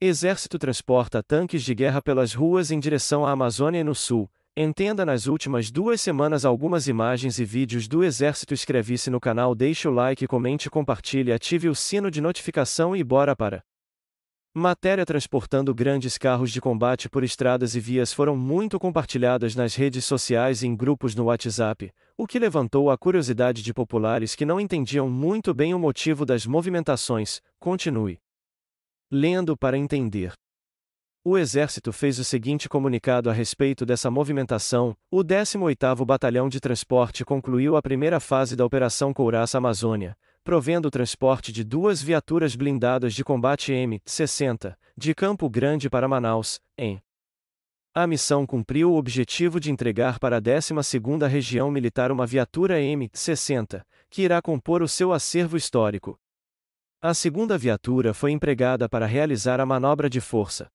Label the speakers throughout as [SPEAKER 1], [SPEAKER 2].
[SPEAKER 1] Exército transporta tanques de guerra pelas ruas em direção à Amazônia e no Sul. Entenda nas últimas duas semanas algumas imagens e vídeos do Exército. Inscreve-se no canal, deixe o like, comente, compartilhe, ative o sino de notificação e bora para. Matéria transportando grandes carros de combate por estradas e vias foram muito compartilhadas nas redes sociais e em grupos no WhatsApp, o que levantou a curiosidade de populares que não entendiam muito bem o motivo das movimentações. Continue lendo para entender. O Exército fez o seguinte comunicado a respeito dessa movimentação: o 18º Batalhão de Transporte concluiu a primeira fase da Operação Couraça Amazônia, provendo o transporte de duas viaturas blindadas de combate M-60, de Campo Grande para Manaus, em. A missão cumpriu o objetivo de entregar para a 12ª Região Militar uma viatura M-60, que irá compor o seu acervo histórico, a segunda viatura foi empregada para realizar a manobra de força.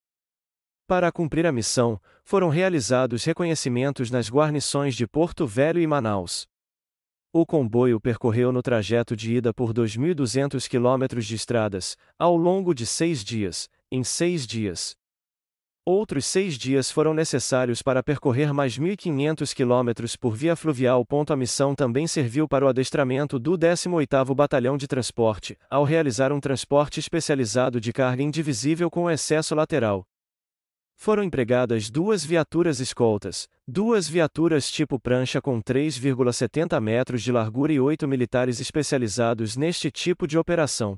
[SPEAKER 1] Para cumprir a missão, foram realizados reconhecimentos nas guarnições de Porto Velho e Manaus. O comboio percorreu no trajeto de ida por 2.200 quilômetros de estradas, ao longo de seis dias, em seis dias. Outros seis dias foram necessários para percorrer mais 1.500 quilômetros por via fluvial. A missão também serviu para o adestramento do 18º Batalhão de Transporte, ao realizar um transporte especializado de carga indivisível com excesso lateral. Foram empregadas duas viaturas escoltas, duas viaturas tipo prancha com 3,70 metros de largura e oito militares especializados neste tipo de operação.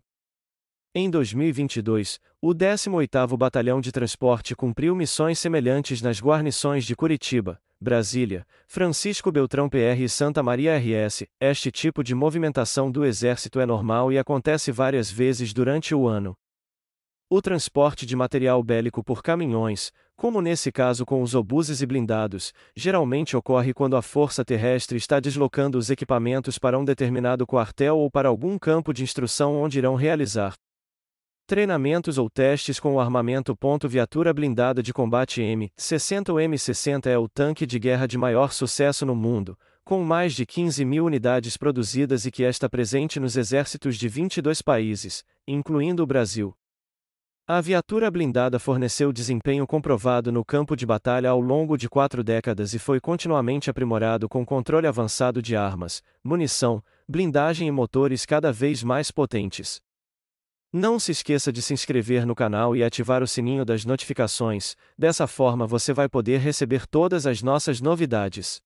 [SPEAKER 1] Em 2022, o 18º Batalhão de Transporte cumpriu missões semelhantes nas guarnições de Curitiba, Brasília, Francisco Beltrão PR e Santa Maria RS. Este tipo de movimentação do Exército é normal e acontece várias vezes durante o ano. O transporte de material bélico por caminhões, como nesse caso com os obuses e blindados, geralmente ocorre quando a força terrestre está deslocando os equipamentos para um determinado quartel ou para algum campo de instrução onde irão realizar Treinamentos ou testes com o armamento. Viatura blindada de combate M-60 ou M-60 é o tanque de guerra de maior sucesso no mundo, com mais de 15 mil unidades produzidas e que está presente nos exércitos de 22 países, incluindo o Brasil. A viatura blindada forneceu desempenho comprovado no campo de batalha ao longo de quatro décadas e foi continuamente aprimorado com controle avançado de armas, munição, blindagem e motores cada vez mais potentes. Não se esqueça de se inscrever no canal e ativar o sininho das notificações, dessa forma você vai poder receber todas as nossas novidades.